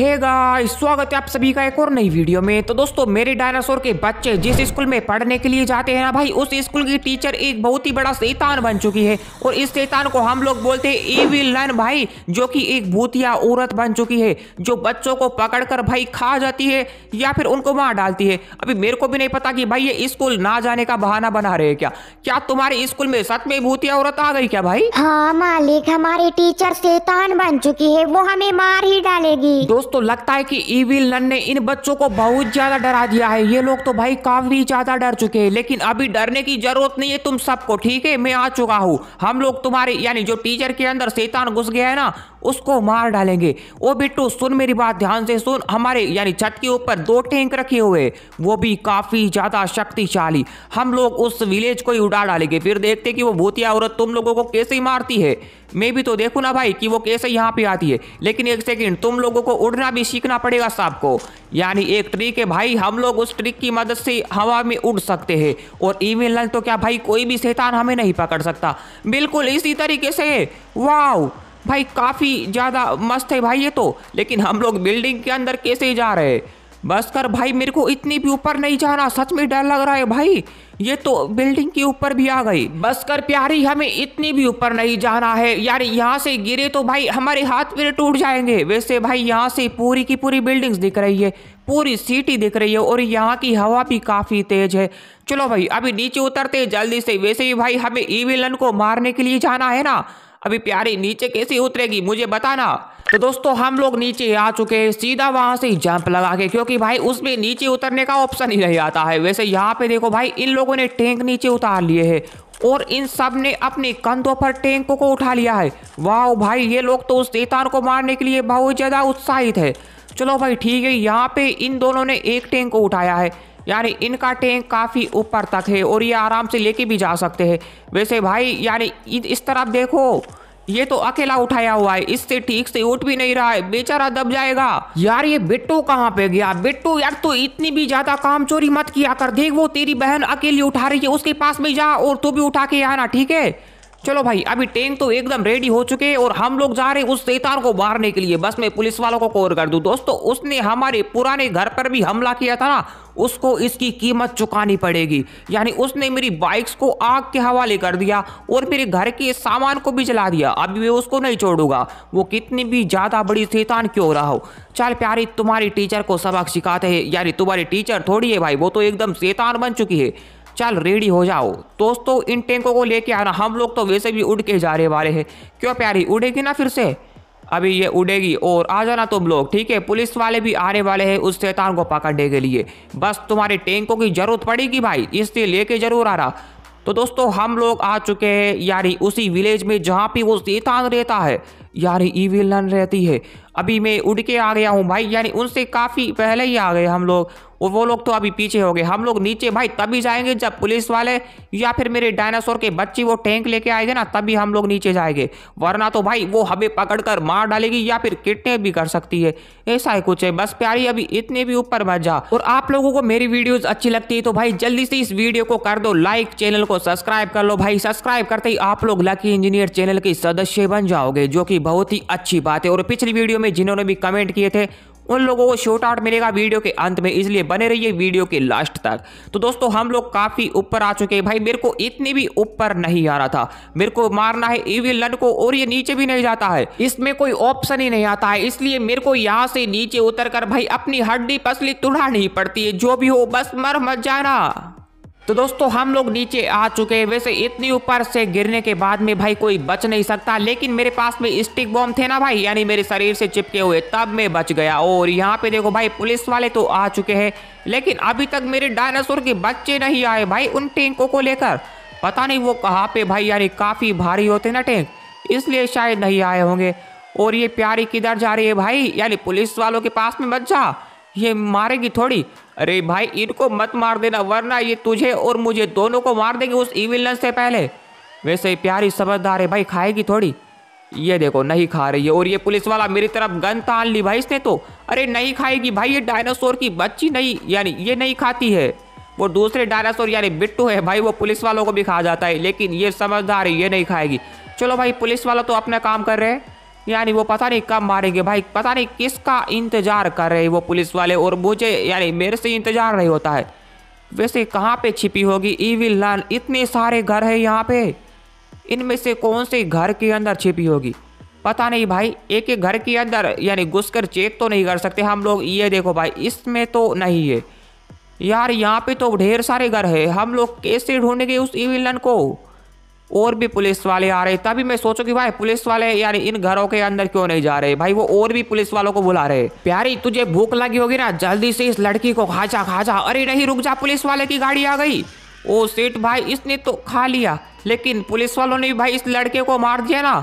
hey guys स्वागत है आप सभी का एक और नई वीडियो में तो दोस्तों मेरे डायनासोर के बच्चे जिस स्कूल में पढ़ने के लिए जाते हैं ना भाई उस स्कूल की टीचर एक बहुत ही बड़ा शैतान बन चुकी है और इस शैतान को हम लोग बोलते हैं भाई जो कि एक भूतिया औरत बन चुकी है जो बच्चों को पकड़कर भाई खा जाती है या फिर उनको मार डालती है अभी मेरे को भी नहीं पता कि भाई ये स्कूल ना जाने का बहाना बना रहे क्या क्या तुम्हारे स्कूल में सच में भूतिया औरत आ गई क्या भाई हाँ मालिक हमारी टीचर शैतान बन चुकी है वो हमें मार ही डालेगी दोस्तों दोस्तों लगता है कि ईविल नन ने इन बच्चों को बहुत ज्यादा डरा दिया है ये लोग तो भाई काफी ज्यादा डर चुके हैं लेकिन अभी डरने की जरूरत नहीं है तुम सबको ठीक है मैं आ चुका हूँ हम लोग तुम्हारे यानी जो टीचर के अंदर शैतान घुस गया है ना उसको मार डालेंगे ओ बिट्टू सुन मेरी बात ध्यान से सुन हमारे यानी छत के ऊपर दो टैंक रखे हुए वो भी काफ़ी ज़्यादा शक्तिशाली हम लोग उस विलेज को ही उड़ा डालेंगे फिर देखते कि वो भूतिया औरत तुम लोगों को कैसे मारती है मैं भी तो देखूँ ना भाई कि वो कैसे यहाँ पे आती है लेकिन एक सेकंड तुम लोगों को उड़ना भी सीखना पड़ेगा साहब को यानी एक ट्रिक है भाई हम लोग उस ट्रिक की मदद से हवा में उड़ सकते हैं और ईमेल तो क्या भाई कोई भी शैतान हमें नहीं पकड़ सकता बिल्कुल इसी तरीके से वाह भाई काफ़ी ज़्यादा मस्त है भाई ये तो लेकिन हम लोग बिल्डिंग के अंदर कैसे जा रहे हैं बस कर भाई मेरे को इतनी भी ऊपर नहीं जाना सच में डर लग रहा है भाई ये तो बिल्डिंग के ऊपर भी आ गई बस कर प्यारी हमें इतनी भी ऊपर नहीं जाना है यार यहाँ से गिरे तो भाई हमारे हाथ मेरे टूट जाएंगे वैसे भाई यहाँ से पूरी की पूरी बिल्डिंग्स दिख रही है पूरी सिटी दिख रही है और यहाँ की हवा भी काफ़ी तेज है चलो भाई अभी नीचे उतरते जल्दी से वैसे भी भाई हमें ई को मारने के लिए जाना है ना अभी प्यारी नीचे कैसे उतरेगी मुझे बताना तो दोस्तों हम लोग नीचे आ चुके हैं सीधा वहां से जंप लगा के क्योंकि भाई उसमें नीचे उतरने का ऑप्शन ही नहीं आता है वैसे यहाँ पे देखो भाई इन लोगों ने टैंक नीचे उतार लिए है और इन सब ने अपने कंधों पर टैंकों को उठा लिया है वाह भाई ये लोग तो उस देतार को मारने के लिए बहुत ज़्यादा उत्साहित है चलो भाई ठीक है यहाँ पे इन दोनों ने एक टैंक को उठाया है यानी इनका टैंक काफ़ी ऊपर तक है और ये आराम से लेके भी जा सकते हैं वैसे भाई यानी इस तरफ देखो ये तो अकेला उठाया हुआ है इससे ठीक से उठ भी नहीं रहा है बेचारा दब जाएगा यार ये बिट्टू कहाँ पे गया बिट्टू यार तो इतनी भी ज्यादा काम चोरी मत किया कर देख वो तेरी बहन अकेली उठा रही है उसके पास में जा और तू तो भी उठा के आना ठीक है चलो भाई अभी टैंक तो एकदम रेडी हो चुके हैं और हम लोग जा रहे हैं उस शैतान को मारने के लिए बस मैं पुलिस वालों को कोर कर दूं दोस्तों उसने हमारे पुराने घर पर भी हमला किया था ना उसको इसकी कीमत चुकानी पड़ेगी यानी उसने मेरी बाइक्स को आग के हवाले कर दिया और मेरे घर के सामान को भी जला दिया अभी मैं उसको नहीं छोड़ूंगा वो कितनी भी ज़्यादा बड़ी शैतान क्यों रहा हो चल प्यारी तुम्हारी टीचर को सबक सिखाते हैं यानी तुम्हारी टीचर थोड़ी है भाई वो तो एकदम शैतान बन चुकी है चल रेडी हो जाओ दोस्तों इन टैंकों को लेके आना हम लोग तो वैसे भी उड़ के जाने वाले हैं क्यों प्यारी उड़ेगी ना फिर से अभी ये उड़ेगी और आ जाना तुम लोग ठीक है पुलिस वाले भी आने वाले हैं उस शैतान को पकड़ने के लिए बस तुम्हारे टैंकों की ज़रूरत पड़ेगी भाई इसलिए लेके जरूर आ रहा तो दोस्तों हम लोग आ चुके हैं यारी उसी विलेज में जहाँ पे वो शैतान रहता है यारी ईविल नन रहती है अभी मैं उड़ के आ गया हूँ भाई यानी उनसे काफ़ी पहले ही आ गए हम लोग और वो लोग तो अभी पीछे हो गए हम लोग नीचे भाई तभी जाएंगे जब पुलिस वाले या फिर मेरे डायनासोर के बच्चे वो टैंक लेके आएंगे ना तभी हम लोग नीचे जाएंगे वरना तो भाई वो हमें पकड़ कर मार डालेगी या फिर किडनेप भी कर सकती है ऐसा ही कुछ है बस प्यारी अभी इतने भी ऊपर मत जा और आप लोगों को मेरी वीडियोज अच्छी लगती है तो भाई जल्दी से इस वीडियो को कर दो लाइक चैनल को सब्सक्राइब कर लो भाई सब्सक्राइब करते ही आप लोग लकी इंजीनियर चैनल के सदस्य बन जाओगे जो की बहुत ही अच्छी बात है और पिछली वीडियो में जिन्होंने भी कमेंट किए थे उन लोगों को शॉर्ट आउट मिलेगा वीडियो के अंत में इसलिए बने रहिए वीडियो के लास्ट तक तो दोस्तों हम लोग काफ़ी ऊपर आ चुके हैं भाई मेरे को इतने भी ऊपर नहीं आ रहा था मेरे को मारना है ईवी लन को और ये नीचे भी नहीं जाता है इसमें कोई ऑप्शन ही नहीं आता है इसलिए मेरे को यहाँ से नीचे उतर कर भाई अपनी हड्डी पसली नहीं पड़ती है जो भी हो बस मर मत जाना तो दोस्तों हम लोग नीचे आ चुके हैं वैसे इतनी ऊपर से गिरने के बाद में भाई कोई बच नहीं सकता लेकिन मेरे पास में स्टिक बॉम्ब थे ना भाई यानी मेरे शरीर से चिपके हुए तब मैं बच गया और यहाँ पे देखो भाई पुलिस वाले तो आ चुके हैं लेकिन अभी तक मेरे डायनासोर के बच्चे नहीं आए भाई उन टैंकों को लेकर पता नहीं वो कहाँ पे भाई यानी काफ़ी भारी होते ना टैंक इसलिए शायद नहीं आए होंगे और ये प्यारी किधर जा रही है भाई यानी पुलिस वालों के पास में बच जा ये मारेगी थोड़ी अरे भाई इनको मत मार देना वरना ये तुझे और मुझे दोनों को मार देगी उस ईविलनेस से पहले वैसे प्यारी समझदार है भाई खाएगी थोड़ी ये देखो नहीं खा रही है और ये पुलिस वाला मेरी तरफ गन तान तो ली भाई इसने तो अरे नहीं खाएगी भाई ये डायनासोर की बच्ची नहीं यानी ये नहीं खाती है वो दूसरे डायनासोर यानी बिट्टू है भाई वो पुलिस वालों को भी खा जाता है लेकिन ये समझदार है ये नहीं खाएगी चलो भाई पुलिस वाला तो अपना काम कर रहे हैं यानी वो पता नहीं कब मारेंगे भाई पता नहीं किसका इंतजार कर रहे वो पुलिस वाले और मुझे यानी मेरे से इंतजार नहीं होता है वैसे कहाँ पे छिपी होगी ईविल लाल इतने सारे घर है यहाँ पे इनमें से कौन से घर के अंदर छिपी होगी पता नहीं भाई एक एक घर के अंदर यानी घुसकर चेक तो नहीं कर सकते हम लोग ये देखो भाई इसमें तो नहीं है यार यहाँ पे तो ढेर सारे घर है हम लोग कैसे ढूंढेंगे उस ईविलन को और भी पुलिस वाले आ रहे तभी मैं सोचू कि भाई पुलिस वाले यार इन घरों के अंदर क्यों नहीं जा रहे भाई वो और भी पुलिस वालों को बुला रहे प्यारी तुझे भूख लगी होगी ना जल्दी से इस लड़की को खा जा खा जा अरे नहीं रुक जा पुलिस वाले की गाड़ी आ गई ओ सेठ भाई इसने तो खा लिया लेकिन पुलिस वालों ने भाई इस लड़के को मार दिया ना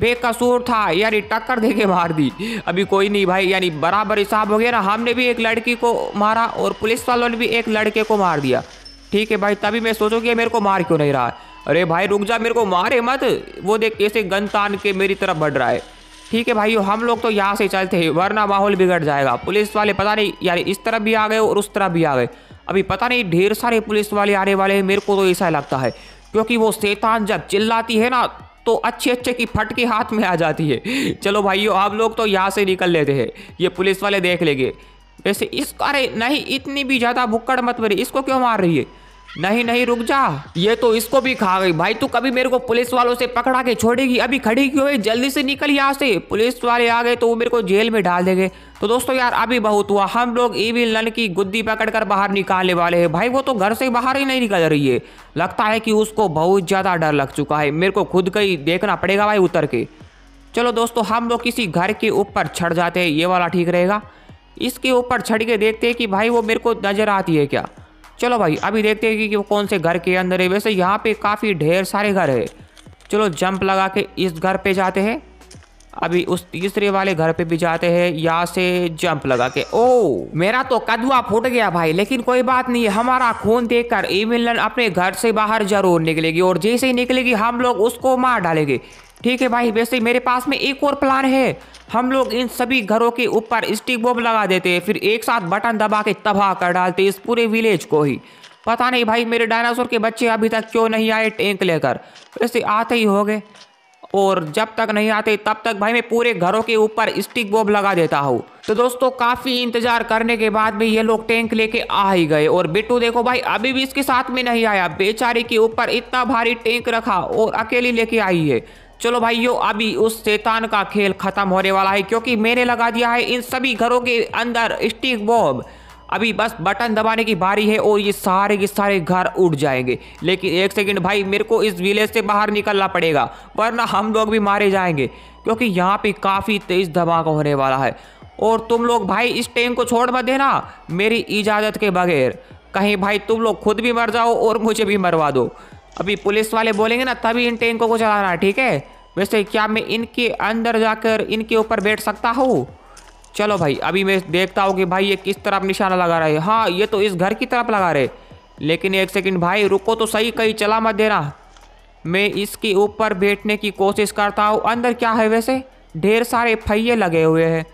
बेकसूर था यानी टक्कर दे के मार दी अभी कोई नहीं भाई यानी बराबर हिसाब हो गया ना हमने भी एक लड़की को मारा और पुलिस वालों ने भी एक लड़के को मार दिया ठीक है भाई तभी मैं सोचो कि मेरे को मार क्यों नहीं रहा अरे भाई रुक जा मेरे को मारे मत वो देख कैसे गन तान के मेरी तरफ बढ़ रहा है ठीक है भाई हम लोग तो यहाँ से चलते हैं वरना माहौल बिगड़ जाएगा पुलिस वाले पता नहीं यार इस तरफ भी आ गए और उस तरफ भी आ गए अभी पता नहीं ढेर सारे पुलिस वाले आने वाले हैं मेरे को तो ऐसा लगता है क्योंकि वो शैतान जब चिल्लाती है ना तो अच्छे अच्छे की फटके हाथ में आ जाती है चलो भाइयों आप लोग तो यहाँ से निकल लेते हैं ये पुलिस वाले देख लेंगे वैसे इस अरे नहीं इतनी भी ज़्यादा भुक्कड़ मत मरी इसको क्यों मार रही है नहीं नहीं रुक जा ये तो इसको भी खा गई भाई तू कभी मेरे को पुलिस वालों से पकड़ा के छोड़ेगी अभी खड़ी क्यों है जल्दी से निकल यहाँ से पुलिस वाले आ गए तो वो मेरे को जेल में डाल देंगे तो दोस्तों यार अभी बहुत हुआ हम लोग ईवी लन की गुद्दी पकड़कर बाहर निकालने वाले हैं भाई वो तो घर से बाहर ही नहीं निकल रही है लगता है कि उसको बहुत ज़्यादा डर लग चुका है मेरे को खुद ही देखना पड़ेगा भाई उतर के चलो दोस्तों हम लोग किसी घर के ऊपर छड़ जाते हैं ये वाला ठीक रहेगा इसके ऊपर छड़ के देखते हैं कि भाई वो मेरे को नज़र आती है क्या चलो भाई अभी देखते हैं कि वो कौन से घर के अंदर है वैसे यहाँ पे काफ़ी ढेर सारे घर है चलो जंप लगा के इस घर पे जाते हैं अभी उस तीसरे वाले घर पे भी जाते हैं यहाँ से जंप लगा के ओ मेरा तो कदुआ फूट गया भाई लेकिन कोई बात नहीं है हमारा खून देखकर एमिलन अपने घर से बाहर जरूर निकलेगी और जैसे ही निकलेगी हम लोग उसको मार डालेंगे ठीक है भाई वैसे मेरे पास में एक और प्लान है हम लोग इन सभी घरों के ऊपर स्टिक बॉम्ब लगा देते हैं फिर एक साथ बटन दबा के तबाह कर डालते इस पूरे विलेज को ही पता नहीं भाई मेरे डायनासोर के बच्चे अभी तक क्यों नहीं आए टैंक लेकर वैसे आते ही हो गए और जब तक नहीं आते तब तक भाई मैं पूरे घरों के ऊपर स्टिक बॉम्ब लगा देता हूँ तो दोस्तों काफ़ी इंतजार करने के बाद भी ये लोग टैंक लेके आ ही गए और बिट्टू देखो भाई अभी भी इसके साथ में नहीं आया बेचारे के ऊपर इतना भारी टैंक रखा और अकेली लेके आई है चलो भाइयों अभी उस शैतान का खेल खत्म होने वाला है क्योंकि मैंने लगा दिया है इन सभी घरों के अंदर स्टिक बॉम्ब अभी बस बटन दबाने की बारी है और ये सारे के सारे घर उड़ जाएंगे लेकिन एक सेकंड भाई मेरे को इस विलेज से बाहर निकलना पड़ेगा वरना हम लोग भी मारे जाएंगे क्योंकि यहाँ पे काफ़ी तेज़ धमाका होने वाला है और तुम लोग भाई इस टैंक को छोड़ मत देना मेरी इजाज़त के बगैर कहीं भाई तुम लोग खुद भी मर जाओ और मुझे भी मरवा दो अभी पुलिस वाले बोलेंगे ना तभी इन टेंकों को चलाना है ठीक है वैसे क्या मैं इनके अंदर जाकर इनके ऊपर बैठ सकता हूँ चलो भाई अभी मैं देखता हूँ कि भाई ये किस तरफ निशाना लगा रहे हैं हाँ ये तो इस घर की तरफ लगा रहे लेकिन एक सेकंड भाई रुको तो सही कहीं चला मत देना मैं इसके ऊपर बैठने की कोशिश करता हूँ अंदर क्या है वैसे ढेर सारे पहिए लगे हुए हैं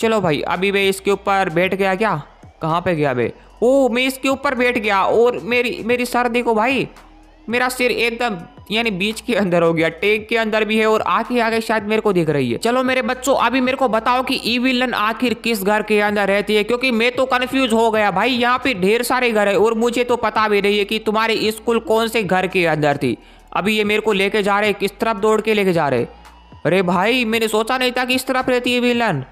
चलो भाई अभी मैं इसके ऊपर बैठ गया क्या कहाँ पर गया भाई ओ मैं इसके ऊपर बैठ गया और मेरी मेरी सर्दी को भाई मेरा सिर एकदम यानी बीच के अंदर हो गया टेक के अंदर भी है और आखिर आगे शायद मेरे को दिख रही है चलो मेरे बच्चों अभी मेरे को बताओ कि ई विलन आखिर किस घर के अंदर रहती है क्योंकि मैं तो कंफ्यूज हो गया भाई यहाँ पे ढेर सारे घर है और मुझे तो पता भी नहीं है कि तुम्हारे स्कूल कौन से घर के अंदर थी अभी ये मेरे को लेके जा रहे किस तरफ दौड़ के लेके जा रहे अरे भाई मैंने सोचा नहीं था कि इस तरफ रहती है विलन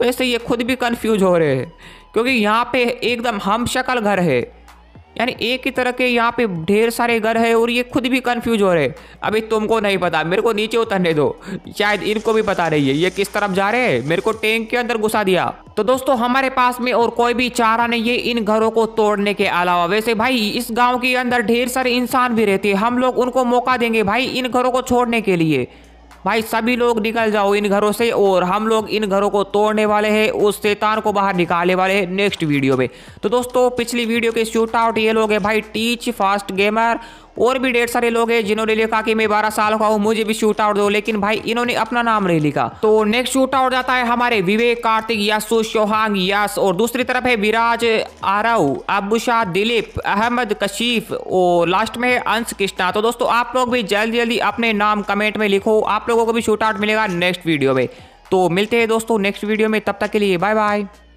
वैसे ये खुद भी कन्फ्यूज हो रहे हैं क्योंकि यहाँ पे एकदम हम शक्ल घर है यानी एक ही तरह के यहाँ पे ढेर सारे घर है और ये खुद भी कंफ्यूज हो रहे अभी तुमको नहीं पता मेरे को नीचे उतरने दो शायद इनको भी पता नहीं है ये किस तरफ जा रहे हैं मेरे को टैंक के अंदर घुसा दिया तो दोस्तों हमारे पास में और कोई भी चारा नहीं है इन घरों को तोड़ने के अलावा वैसे भाई इस गांव के अंदर ढेर सारे इंसान भी रहते हैं हम लोग उनको मौका देंगे भाई इन घरों को छोड़ने के लिए भाई सभी लोग निकल जाओ इन घरों से और हम लोग इन घरों को तोड़ने वाले हैं उस शैतान को बाहर निकालने वाले हैं नेक्स्ट वीडियो में तो दोस्तों पिछली वीडियो के शूट आउट ये लोग हैं भाई टीच फास्ट गेमर और भी ढेर सारे लोग हैं जिन्होंने लिखा कि मैं बारह साल का हूँ मुझे भी शूट आउट दो लेकिन भाई इन्होंने अपना नाम नहीं लिखा तो नेक्स्ट शूट आउट जाता है हमारे विवेक कार्तिक यासु चौहान यास और दूसरी तरफ है विराज आरव अबुशा दिलीप अहमद कशीफ और लास्ट में है अंश कृष्णा तो दोस्तों आप लोग भी जल्दी जल्दी अपने नाम कमेंट में लिखो आप लोगों को भी शूट आउट मिलेगा नेक्स्ट वीडियो में तो मिलते हैं दोस्तों नेक्स्ट वीडियो में तब तक के लिए बाय बाय